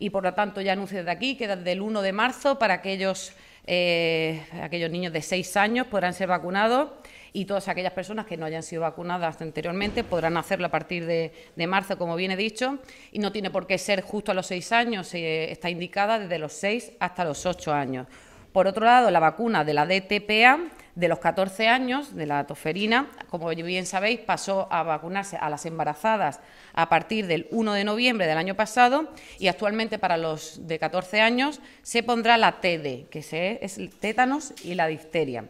y por lo tanto ya anuncio desde aquí que desde el 1 de marzo para aquellos, eh, aquellos niños de 6 años podrán ser vacunados y todas aquellas personas que no hayan sido vacunadas anteriormente podrán hacerlo a partir de, marzo, como bien he dicho, y no tiene por qué ser justo a los seis años, eh, está indicada desde los 6 hasta los 8 años. Por otro lado, la vacuna de la DTPA de los 14 años de la toferina, como bien sabéis, pasó a vacunarse a las embarazadas a partir del 1 de noviembre del año pasado y actualmente para los de 14 años se pondrá la TD, que es el tétanos y la difteria.